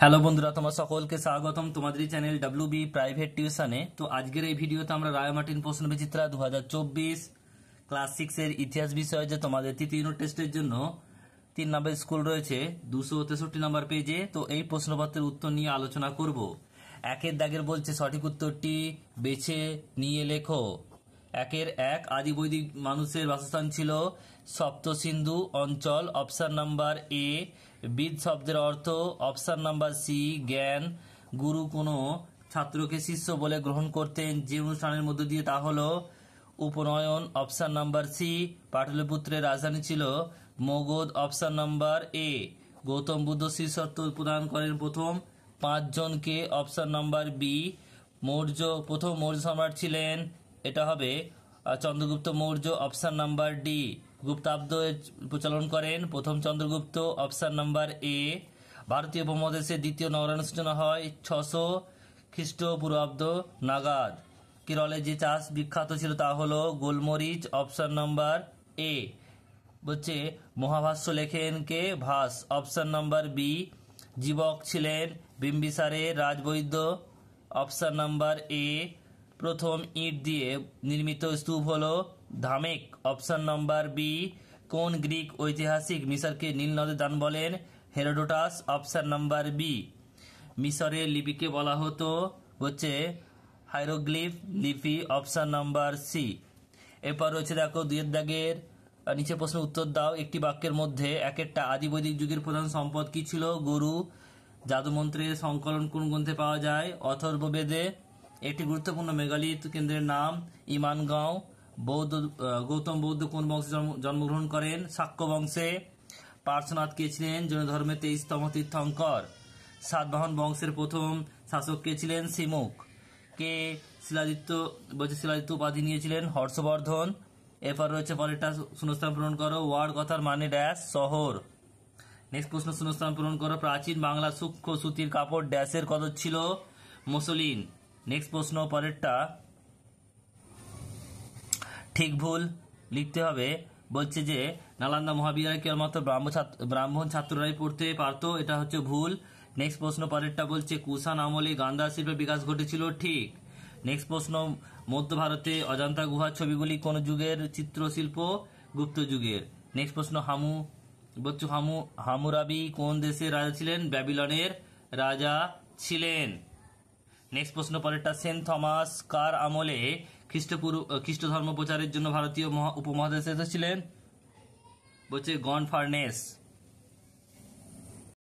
hello বন্ধুরা তোমার সকলকে স্বাগতম তোমাদের চ্যানেল ডাব্লিউ বি প্রাইভেট টিউশনে তো আজকের এই ভিডিওতে আমরা রায় মার্টিন প্রশ্ন বিচিত্রা দু হাজার চব্বিশ ক্লাস সিক্সের ইতিহাস বিষয়ে যে তোমাদের তৃতীয় ইউনিট টেস্টের জন্য তিন নম্বর স্কুল রয়েছে দুশো তেষট্টি নম্বর পেজে তো এই প্রশ্নপত্রের উত্তর নিয়ে আলোচনা করব একের দাগের বলছে সঠিক উত্তরটি বেছে নিয়ে লেখো একের এক বৈদিক মানুষের বাসস্থান ছিল সপ্তসিন্ধু অঞ্চল অপশান নাম্বার এ বিদ শব্দের অর্থ অপশান নাম্বার সি জ্ঞান গুরু কোনো ছাত্রকে শিষ্য বলে গ্রহণ করতেন যে অনুষ্ঠানের মধ্য দিয়ে তা হলো উপনয়ন অপশান নাম্বার সি পাটলিপুত্রের রাজধানী ছিল Magadha option number A Gautama Buddha শিষ্যত্ব প্রদান করেন প্রথম পাঁচজনকে অপশান নাম্বার বি মৌর্য প্রথম মৌর্য সম্রাট ছিলেন এটা হবে Chandragupta Maurya option number D গুপ্তাব্দ প্রচলন করেন প্রথম চন্দ্রগুপ্ত অপশান নাম্বার এ ভারতীয় উপমহাদেশে দ্বিতীয় নবরণ সূচনা হয় ছশো খ্রিস্টপূর্বাব্দ নাগাদ কেরলে যে চাষ বিখ্যাত ছিল তা হলো গোলমরিচ অপশান নাম্বার এ হচ্ছে মহাভাষ্য লেখেন কে Bhasa option number B Jivaka ছিলেন বিম্বিসারের রাজবৈদ্য অপশান নাম্বার এ প্রথম ইট দিয়ে নির্মিত স্তূপ হল ধামেক অপশন নম্বর বি কোন গ্রিক ঐতিহাসিক মিশরকে নীল নদের দান বলেন হেরোডোটাস অপশন নম্বর বি মিশরের লিপিকে বলা হতো হচ্ছে হাইরোগ্লিফ লিপি অপশন নম্বর সি এরপর রয়েছে দেখো দুয়ের দাগের নিচে প্রশ্ন উত্তর দাও একটি বাক্যের মধ্যে এক একটা আদি যুগের প্রধান সম্পদ কি ছিল গরু জাদুমন্ত্রের সংকলন কোন গ্রন্থে পাওয়া যায় অথর্ববেদে একটি গুরুত্বপূর্ণ মেঘালিত কেন্দ্রের নাম ইমানগাঁও বৌদ্ধ গৌতম বৌদ্ধ কোন বংশে জন্মগ্রহণ করেন সাক্ষ্য বংশে পার্শ্বনাথ কে ছিলেন জৈন ধর্মে তেইশতম তীর্থঙ্কর সাতবাহন বংশের প্রথম শাসক কে ছিলেন সিমুক কে শিলাদিত্য বলছে শিলাদিত্য উপাধি নিয়েছিলেন হর্ষবর্ধন এরপর রয়েছে পরেরটা শূন্যস্থান পূরণ করো ওয়ার্ড কথার মানে ড্যাশ শহর নেক্সট প্রশ্ন শূন্যস্থান পূরণ করো প্রাচীন বাংলা সূক্ষ্ম সুতির কাপড় ড্যাশের কত ছিল মুসলিন নেক্সট প্রশ্ন পরেরটা ঠিক ভুল লিখতে হবে বলছে যে নালান্দা মহাবিদ্যালয় কেবলমাত্র ব্রাহ্ম ব্রাহ্মণ ছাত্ররাই পড়তে পারতো এটা হচ্ছে ভুল নেক্সট প্রশ্ন পরেরটা বলছে কুষাণ আমলে গান্ধা শিল্পের বিকাশ ঘটেছিল ঠিক নেক্সট প্রশ্ন মধ্য ভারতে অজান্তা গুহার ছবিগুলি কোন যুগের চিত্রশিল্প গুপ্ত যুগের নেক্সট প্রশ্ন হামু বচ্চু হামু হামুরাবি কোন দেশের রাজা ছিলেন ব্যাবিলনের রাজা ছিলেন নেক্সট প্রশ্ন পরেরটা সেন্ট থমাস কার আমলে খ্রিস্টপূর্ব খ্রিস্ট ধর্ম প্রচারের জন্য ভারতীয় উপমহাদেশে এসেছিলেন বলছে গন ফার্নেস